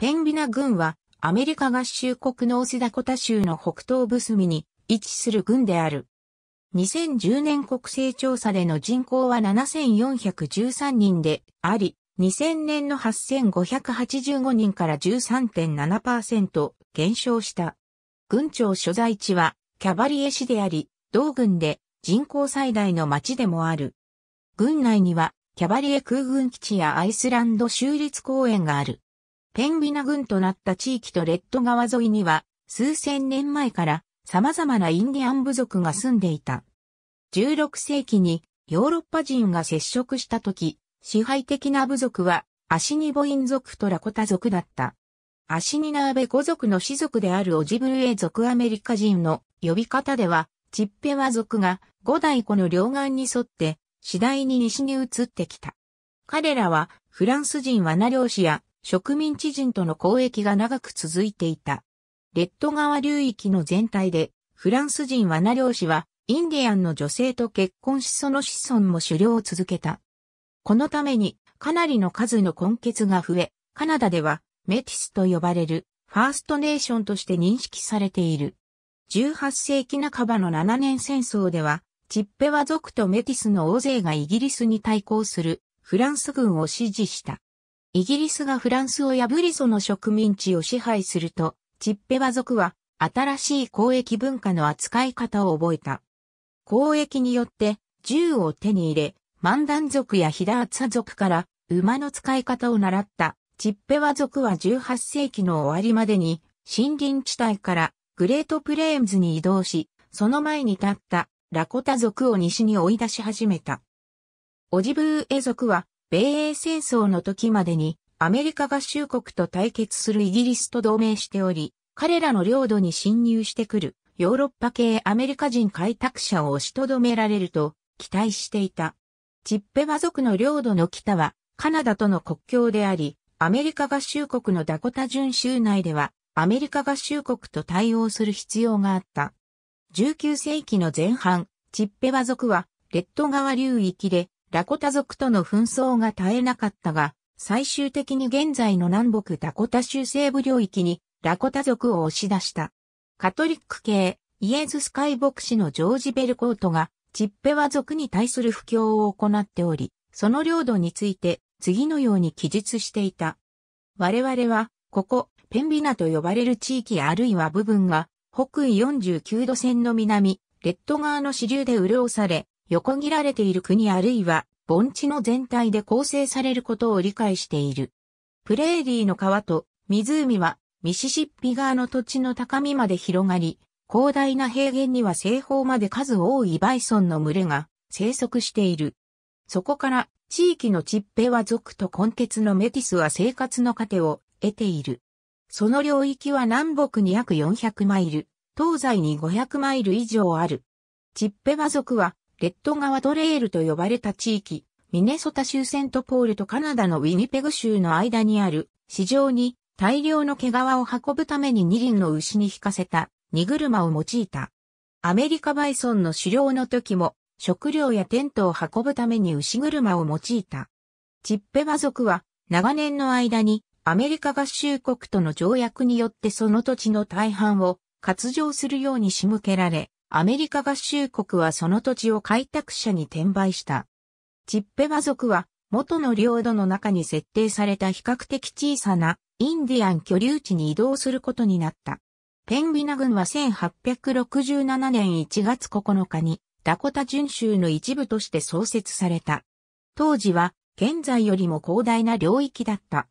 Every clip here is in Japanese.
ペンビナ郡はアメリカ合衆国のオスダコタ州の北東部隅に位置する郡である。2010年国勢調査での人口は7413人であり、2000年の8585人から13.7%減少した。郡庁所在地はキャバリエ市であり、同郡で人口最大の町でもある。郡内にはキャバリエ空軍基地やアイスランド州立公園がある。ペンビナ軍となった地域とレッド川沿いには、数千年前から様々なインディアン部族が住んでいた。16世紀にヨーロッパ人が接触した時、支配的な部族はアシニボイン族とラコタ族だった。アシニナーベ語族の氏族であるオジブルエ族アメリカ人の呼び方では、チッペワ族が五大湖の両岸に沿って次第に西に移ってきた。彼らはフランス人罠漁師や植民地人との交易が長く続いていた。レッド川流域の全体で、フランス人罠漁師は、インディアンの女性と結婚しその子孫も狩猟を続けた。このために、かなりの数の根血が増え、カナダでは、メティスと呼ばれる、ファーストネーションとして認識されている。18世紀半ばの7年戦争では、チッペワ族とメティスの大勢がイギリスに対抗するフランス軍を支持した。イギリスがフランスを破りその植民地を支配すると、チッペワ族は新しい交易文化の扱い方を覚えた。交易によって銃を手に入れ、マンダン族やヒダーツァ族から馬の使い方を習った。チッペワ族は18世紀の終わりまでに森林地帯からグレートプレーンズに移動し、その前に立ったラコタ族を西に追い出し始めた。オジブーエ族は米英戦争の時までにアメリカ合衆国と対決するイギリスと同盟しており、彼らの領土に侵入してくるヨーロッパ系アメリカ人開拓者を押しとどめられると期待していた。チッペマ族の領土の北はカナダとの国境であり、アメリカ合衆国のダコタ準州内ではアメリカ合衆国と対応する必要があった。19世紀の前半、チッペワ族は、レッド川流域でラコタ族との紛争が絶えなかったが、最終的に現在の南北ダコタ州西部領域にラコタ族を押し出した。カトリック系イエズス会牧師のジョージ・ベルコートがチッペワ族に対する布教を行っており、その領土について次のように記述していた。我々は、ここ、ペンビナと呼ばれる地域あるいは部分が、北緯49度線の南、レッド側の支流で潤され、横切られている国あるいは盆地の全体で構成されることを理解している。プレーリーの川と湖はミシシッピ川の土地の高みまで広がり、広大な平原には西方まで数多いバイソンの群れが生息している。そこから地域のチッペは族と根血のメティスは生活の糧を得ている。その領域は南北に約400マイル、東西に500マイル以上ある。チッペワ族はレッド川トレイルと呼ばれた地域、ミネソタ州セントポールとカナダのウィニペグ州の間にある、市場に大量の毛皮を運ぶために二輪の牛に引かせた荷車を用いた。アメリカバイソンの狩猟の時も、食料やテントを運ぶために牛車を用いた。チッペワ族は、長年の間に、アメリカ合衆国との条約によってその土地の大半を割譲するように仕向けられ、アメリカ合衆国はその土地を開拓者に転売した。チッペバ族は元の領土の中に設定された比較的小さなインディアン居留地に移動することになった。ペンビナ軍は1867年1月9日にダコタ巡州の一部として創設された。当時は現在よりも広大な領域だった。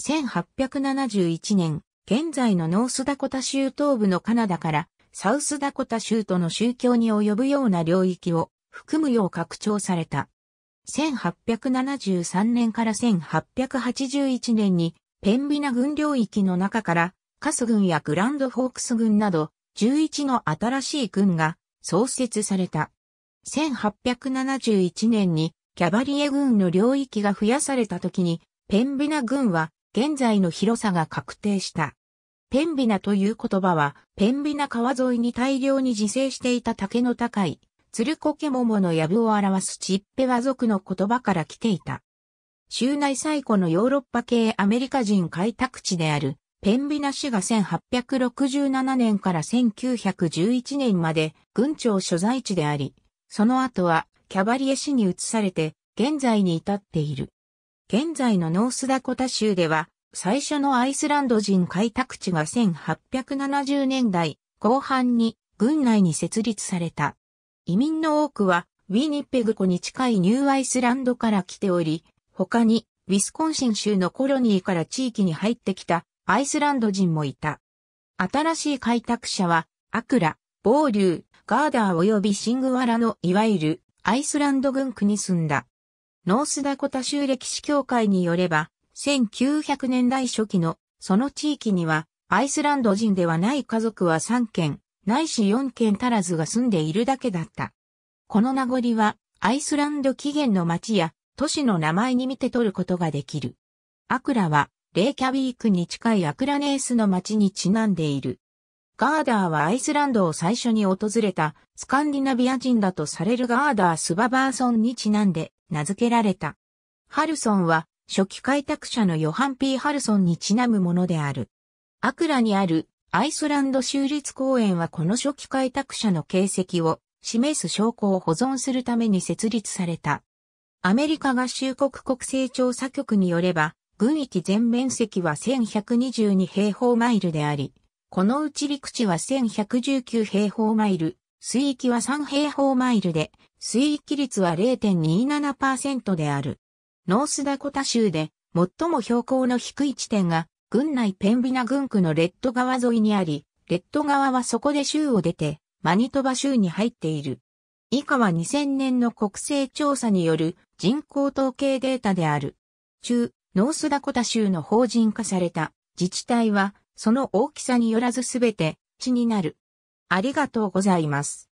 1871年、現在のノースダコタ州東部のカナダからサウスダコタ州との宗教に及ぶような領域を含むよう拡張された。1873年から1881年にペンビナ軍領域の中からカス軍やグランドフォークス軍など11の新しい軍が創設された。1871年にキャバリエ軍の領域が増やされた時にペンビナ軍は現在の広さが確定した。ペンビナという言葉は、ペンビナ川沿いに大量に自生していた竹の高い、ツルコケモモの藪を表すチッペワ族の言葉から来ていた。州内最古のヨーロッパ系アメリカ人開拓地である、ペンビナ市が1867年から1911年まで軍庁所在地であり、その後はキャバリエ市に移されて現在に至っている。現在のノースダコタ州では最初のアイスランド人開拓地が1870年代後半に軍内に設立された。移民の多くはウィニペグ湖に近いニューアイスランドから来ており、他にウィスコンシン州のコロニーから地域に入ってきたアイスランド人もいた。新しい開拓者はアクラ、ボーリュー、ガーダー及びシングワラのいわゆるアイスランド軍区に住んだ。ノースダコタ州歴史協会によれば、1900年代初期のその地域にはアイスランド人ではない家族は3軒、ないし4軒足らずが住んでいるだけだった。この名残はアイスランド起源の町や都市の名前に見て取ることができる。アクラはレイキャビークに近いアクラネースの町にちなんでいる。ガーダーはアイスランドを最初に訪れたスカンディナビア人だとされるガーダー・スババーソンにちなんで名付けられた。ハルソンは初期開拓者のヨハン・ピーハルソンにちなむものである。アクラにあるアイスランド州立公園はこの初期開拓者の形跡を示す証拠を保存するために設立された。アメリカ合衆国国勢調査局によれば、軍域全面積は1122平方マイルであり、このうち陸地は1119平方マイル、水域は3平方マイルで、水域率は0.27%である。ノースダコタ州で最も標高の低い地点が郡内ペンビナ郡区のレッド川沿いにあり、レッド川はそこで州を出てマニトバ州に入っている。以下は2000年の国勢調査による人口統計データである。中、ノースダコタ州の法人化された自治体はその大きさによらずすべて地になる。ありがとうございます。